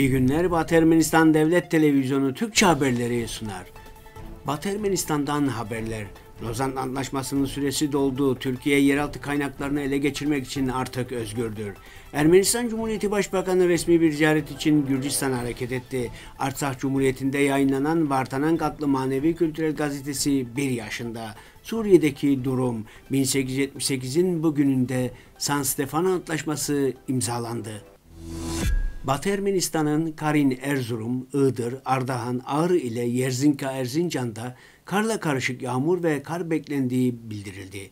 İyi günler Batı Ermenistan Devlet Televizyonu Türkçe haberleri sunar. Batı Ermenistan'dan haberler. Lozan Antlaşması'nın süresi doldu. Türkiye yeraltı kaynaklarını ele geçirmek için artık özgürdür. Ermenistan Cumhuriyeti Başbakanı resmi bir ziyaret için Gürcistan'a hareket etti. Artsakh Cumhuriyeti'nde yayınlanan Vartanang adlı manevi kültürel gazetesi 1 yaşında. Suriye'deki durum 1878'in bugününde San Stefano Antlaşması imzalandı. Batı Ermenistan'ın Karin, Erzurum, Iğdır, Ardahan, Ağrı ile Yerzinka, Erzincan'da karla karışık yağmur ve kar beklendiği bildirildi.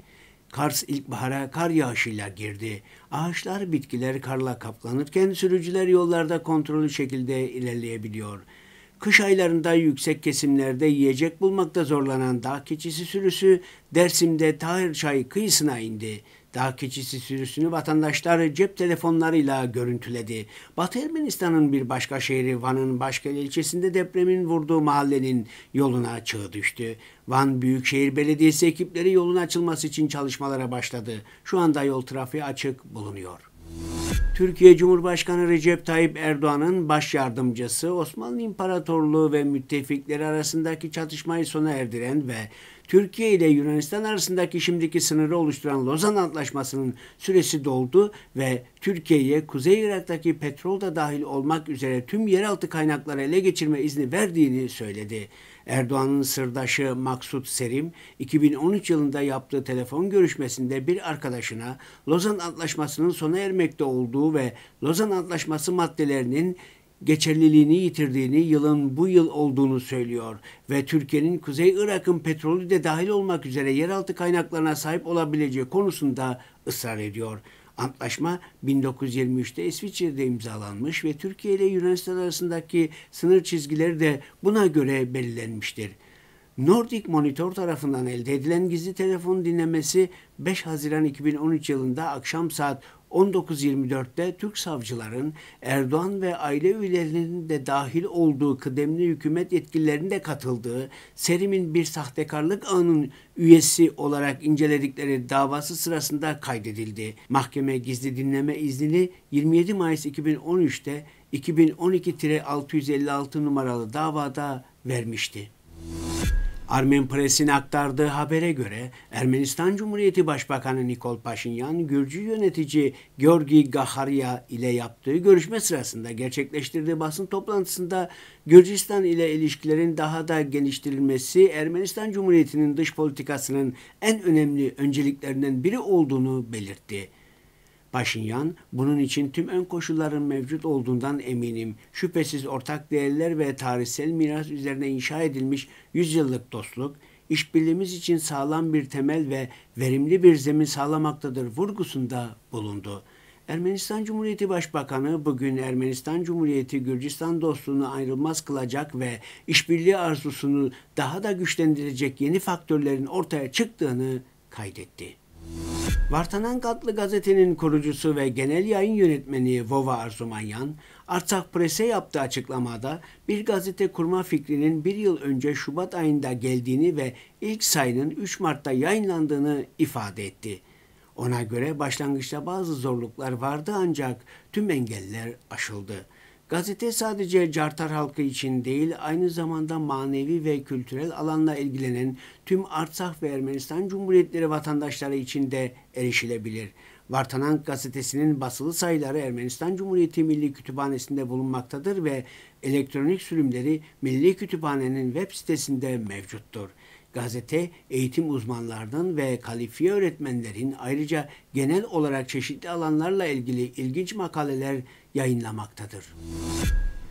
Kars ilkbahara kar yağışıyla girdi. Ağaçlar, bitkiler karla kaplanırken sürücüler yollarda kontrolü şekilde ilerleyebiliyor. Kış aylarında yüksek kesimlerde yiyecek bulmakta zorlanan dağ keçisi sürüsü Dersim'de tahir Tahirçay kıyısına indi. Dağ keçisi sürüsünü vatandaşlar cep telefonlarıyla görüntüledi. Batı Ermenistan'ın bir başka şehri Van'ın başka ilçesinde depremin vurduğu mahallenin yoluna çığ düştü. Van Büyükşehir Belediyesi ekipleri yolun açılması için çalışmalara başladı. Şu anda yol trafiği açık bulunuyor. Türkiye Cumhurbaşkanı Recep Tayyip Erdoğan'ın baş yardımcısı Osmanlı İmparatorluğu ve müttefikleri arasındaki çatışmayı sona erdiren ve Türkiye ile Yunanistan arasındaki şimdiki sınırı oluşturan Lozan Antlaşması'nın süresi doldu ve Türkiye'ye Kuzey Irak'taki petrol da dahil olmak üzere tüm yeraltı kaynakları ele geçirme izni verdiğini söyledi. Erdoğan'ın sırdaşı Maksut Serim 2013 yılında yaptığı telefon görüşmesinde bir arkadaşına Lozan Antlaşması'nın sona ermekte olduğu ve Lozan Antlaşması maddelerinin geçerliliğini yitirdiğini, yılın bu yıl olduğunu söylüyor ve Türkiye'nin Kuzey Irak'ın petrolü de dahil olmak üzere yeraltı kaynaklarına sahip olabileceği konusunda ısrar ediyor. Antlaşma 1923'te İsviçre'de imzalanmış ve Türkiye ile Yunanistan arasındaki sınır çizgileri de buna göre belirlenmiştir. Nordic Monitor tarafından elde edilen gizli telefon dinlemesi 5 Haziran 2013 yılında akşam saat 19.24'te Türk savcıların Erdoğan ve aile üyelerinin de dahil olduğu kıdemli hükümet yetkililerinin de katıldığı Serim'in bir sahtekarlık ağının üyesi olarak inceledikleri davası sırasında kaydedildi. Mahkeme gizli dinleme iznini 27 Mayıs 2013'te 2012-656 numaralı davada vermişti. Armen Press'in aktardığı habere göre Ermenistan Cumhuriyeti Başbakanı Nikol Paşinyan, Gürcü yönetici Georgi Gaharya ile yaptığı görüşme sırasında gerçekleştirdiği basın toplantısında Gürcistan ile ilişkilerin daha da geliştirilmesi Ermenistan Cumhuriyeti'nin dış politikasının en önemli önceliklerinden biri olduğunu belirtti. Paşinyan bunun için tüm ön koşulların mevcut olduğundan eminim. Şüphesiz ortak değerler ve tarihsel miras üzerine inşa edilmiş yüzyıllık dostluk, işbirliğimiz için sağlam bir temel ve verimli bir zemin sağlamaktadır vurgusunda bulundu. Ermenistan Cumhuriyeti Başbakanı bugün Ermenistan Cumhuriyeti Gürcistan dostluğunu ayrılmaz kılacak ve işbirliği arzusunu daha da güçlendirecek yeni faktörlerin ortaya çıktığını kaydetti. Vartanan adlı gazetenin kurucusu ve genel yayın yönetmeni Vova Arzumanyan, Artsak Pres'e yaptığı açıklamada bir gazete kurma fikrinin bir yıl önce Şubat ayında geldiğini ve ilk sayının 3 Mart'ta yayınlandığını ifade etti. Ona göre başlangıçta bazı zorluklar vardı ancak tüm engeller aşıldı.'' Gazete sadece Cartar halkı için değil, aynı zamanda manevi ve kültürel alanla ilgilenen tüm Artsakh ve Ermenistan Cumhuriyetleri vatandaşları için de erişilebilir. Vartanan gazetesinin basılı sayıları Ermenistan Cumhuriyeti Milli Kütüphanesi'nde bulunmaktadır ve elektronik sürümleri Milli Kütüphane'nin web sitesinde mevcuttur. Gazete eğitim uzmanlarının ve kalifiye öğretmenlerin ayrıca genel olarak çeşitli alanlarla ilgili ilginç makaleler yayınlamaktadır.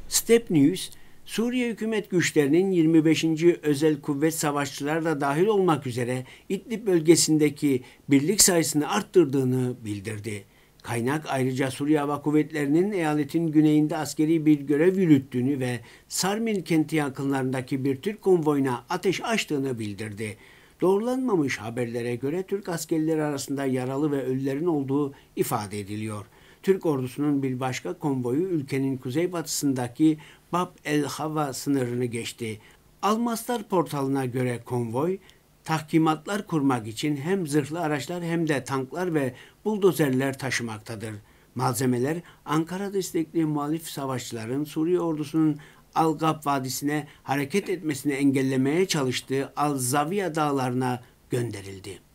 Step News, Suriye hükümet güçlerinin 25. Özel Kuvvet Savaşçıları da dahil olmak üzere İdlib bölgesindeki birlik sayısını arttırdığını bildirdi. Kaynak ayrıca Suriye Hava Kuvvetleri'nin eyaletin güneyinde askeri bir görev yürüttüğünü ve Sarmin kenti yakınlarındaki bir Türk konvoyuna ateş açtığını bildirdi. Doğrulanmamış haberlere göre Türk askerleri arasında yaralı ve ölülerin olduğu ifade ediliyor. Türk ordusunun bir başka konvoyu ülkenin kuzeybatısındaki Bab el-Hava sınırını geçti. Almaslar portalına göre konvoy, tahkimatlar kurmak için hem zırhlı araçlar hem de tanklar ve buldozerler taşımaktadır. Malzemeler Ankara destekli muhalif savaşçıların Suriye ordusunun Al-Gab Vadisi'ne hareket etmesini engellemeye çalıştığı Al-Zaviya dağlarına gönderildi.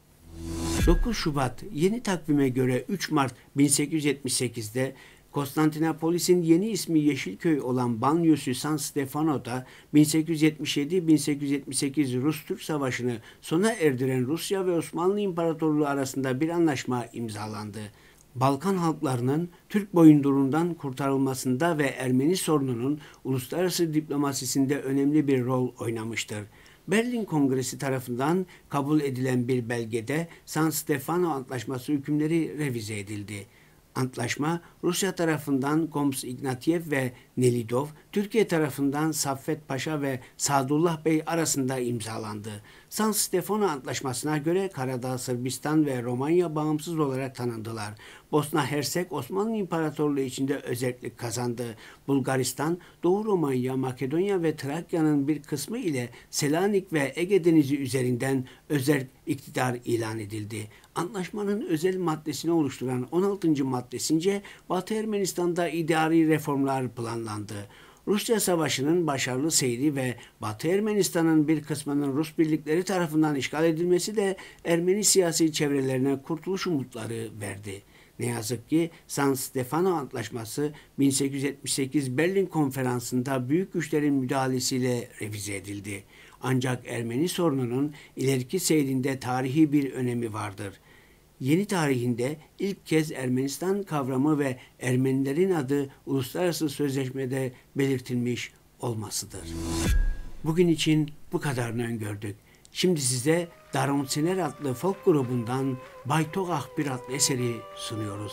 9 Şubat yeni takvime göre 3 Mart 1878'de Konstantinopolis'in yeni ismi Yeşilköy olan Banyusu San Stefano'da 1877-1878 Rus-Türk Savaşı'nı sona erdiren Rusya ve Osmanlı İmparatorluğu arasında bir anlaşma imzalandı. Balkan halklarının Türk boyundurundan kurtarılmasında ve Ermeni sorununun uluslararası diplomasisinde önemli bir rol oynamıştır. Berlin Kongresi tarafından kabul edilen bir belgede San Stefano Antlaşması hükümleri revize edildi. Antlaşma Rusya tarafından Koms Ignatiev ve Nelidov Türkiye tarafından Saffet Paşa ve Sadullah Bey arasında imzalandı. San Stefano Antlaşması'na göre Karadağ, Sırbistan ve Romanya bağımsız olarak tanındılar. Bosna Hersek Osmanlı İmparatorluğu içinde özellik kazandı. Bulgaristan, Doğu Romanya, Makedonya ve Trakya'nın bir kısmı ile Selanik ve Ege Denizi üzerinden özel iktidar ilan edildi. Antlaşmanın özel maddesini oluşturan 16. maddesince Batı Ermenistan'da idari reformlar planlandı. Rusya Savaşı'nın başarılı seyri ve Batı Ermenistan'ın bir kısmının Rus birlikleri tarafından işgal edilmesi de Ermeni siyasi çevrelerine kurtuluş umutları verdi. Ne yazık ki San Stefano Antlaşması 1878 Berlin Konferansı'nda büyük güçlerin müdahalesiyle revize edildi. Ancak Ermeni sorununun ileriki seyrinde tarihi bir önemi vardır yeni tarihinde ilk kez Ermenistan kavramı ve Ermenilerin adı uluslararası sözleşmede belirtilmiş olmasıdır. Bugün için bu kadarını öngördük. Şimdi size Darun Siner adlı folk grubundan Baytok Ahbir adlı eseri sunuyoruz.